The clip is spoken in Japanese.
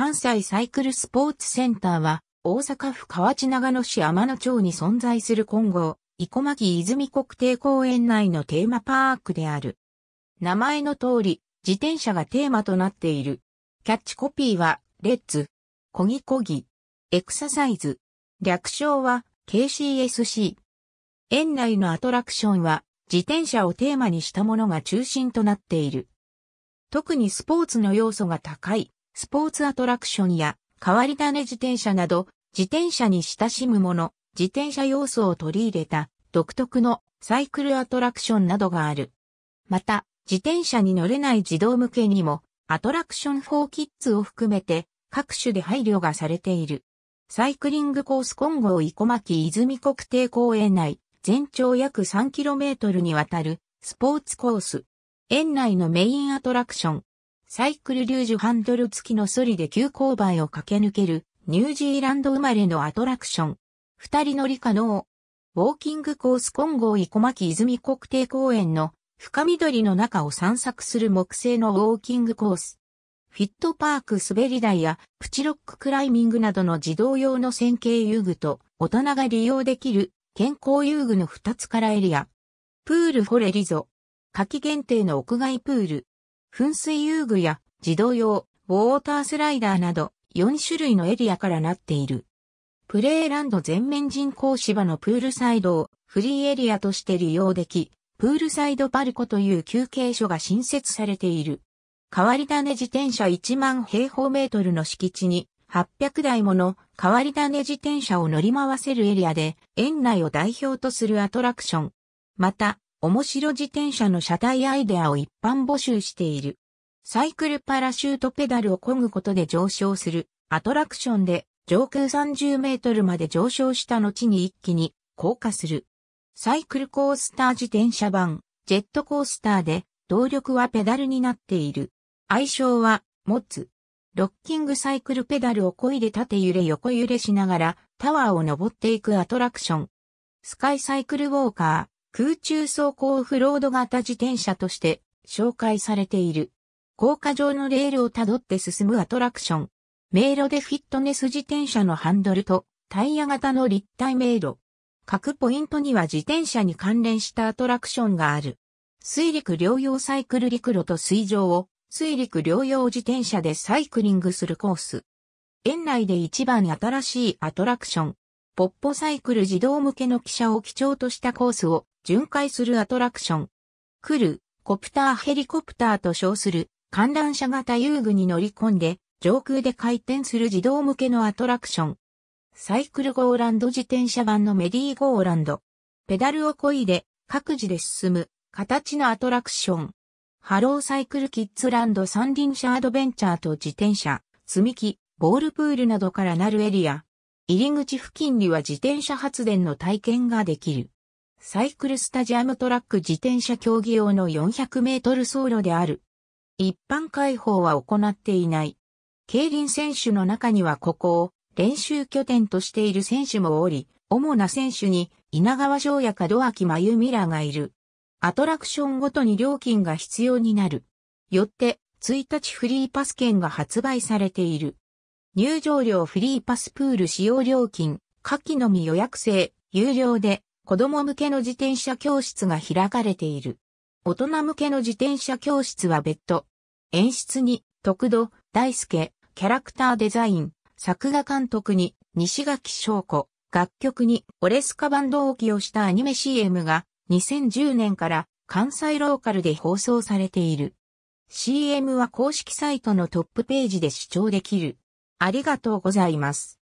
関西サイクルスポーツセンターは、大阪府河内長野市天野町に存在する今後、生駒木泉国定公園内のテーマパークである。名前の通り、自転車がテーマとなっている。キャッチコピーは、レッツ、こぎこぎ、エクササイズ。略称は、KCSC。園内のアトラクションは、自転車をテーマにしたものが中心となっている。特にスポーツの要素が高い、スポーツアトラクションや変わり種自転車など、自転車に親しむもの、自転車要素を取り入れた独特のサイクルアトラクションなどがある。また、自転車に乗れない児童向けにも、アトラクション4キッズを含めて各種で配慮がされている。サイクリングコース金剛生木泉国定公園内、全長約 3km にわたるスポーツコース。園内のメインアトラクション、サイクルリュージュハンドル付きのソリで急勾配を駆け抜けるニュージーランド生まれのアトラクション。二人乗り可能。ウォーキングコース混合生駒木泉国定公園の深緑の中を散策する木製のウォーキングコース。フィットパーク滑り台やプチロッククライミングなどの自動用の線形遊具と大人が利用できる健康遊具の二つからエリア。プールフォレリゾ。夏季限定の屋外プール。噴水遊具や自動用、ウォータースライダーなど4種類のエリアからなっている。プレイランド全面人工芝のプールサイドをフリーエリアとして利用でき、プールサイドパルコという休憩所が新設されている。変わり種自転車1万平方メートルの敷地に800台もの変わり種自転車を乗り回せるエリアで園内を代表とするアトラクション。また、面白自転車の車体アイデアを一般募集している。サイクルパラシュートペダルを漕ぐことで上昇するアトラクションで上空30メートルまで上昇した後に一気に降下する。サイクルコースター自転車版ジェットコースターで動力はペダルになっている。愛称は持つ。ロッキングサイクルペダルを漕いで縦揺れ横揺れしながらタワーを登っていくアトラクション。スカイサイクルウォーカー。空中走行オフロード型自転車として紹介されている。高架上のレールをたどって進むアトラクション。迷路でフィットネス自転車のハンドルとタイヤ型の立体迷路。各ポイントには自転車に関連したアトラクションがある。水陸両用サイクル陸路と水上を水陸両用自転車でサイクリングするコース。園内で一番新しいアトラクション。ポッポサイクル自動向けの汽車を基調としたコースを巡回するアトラクション。来る、コプターヘリコプターと称する観覧車型遊具に乗り込んで上空で回転する自動向けのアトラクション。サイクルゴーランド自転車版のメリーゴーランド。ペダルを漕いで各自で進む形のアトラクション。ハローサイクルキッズランド三輪車アドベンチャーと自転車、積み木、ボールプールなどからなるエリア。入り口付近には自転車発電の体験ができる。サイクルスタジアムトラック自転車競技用の400メートル走路である。一般開放は行っていない。競輪選手の中にはここを練習拠点としている選手もおり、主な選手に稲川翔也か脇真由美らがいる。アトラクションごとに料金が必要になる。よって、1日フリーパス券が発売されている。入場料フリーパスプール使用料金、下記のみ予約制、有料で子供向けの自転車教室が開かれている。大人向けの自転車教室は別途。演出に、徳戸、大輔、キャラクターデザイン、作画監督に、西垣翔子、楽曲に、オレスカバンドを起用したアニメ CM が、2010年から関西ローカルで放送されている。CM は公式サイトのトップページで視聴できる。ありがとうございます。